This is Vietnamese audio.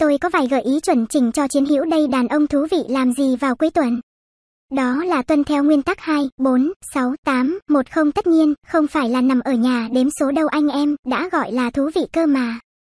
tôi có vài gợi ý chuẩn chỉnh cho chiến hữu đây đàn ông thú vị làm gì vào cuối tuần. Đó là tuân theo nguyên tắc 2, 4, 6, 8, 1 không tất nhiên, không phải là nằm ở nhà đếm số đâu anh em, đã gọi là thú vị cơ mà.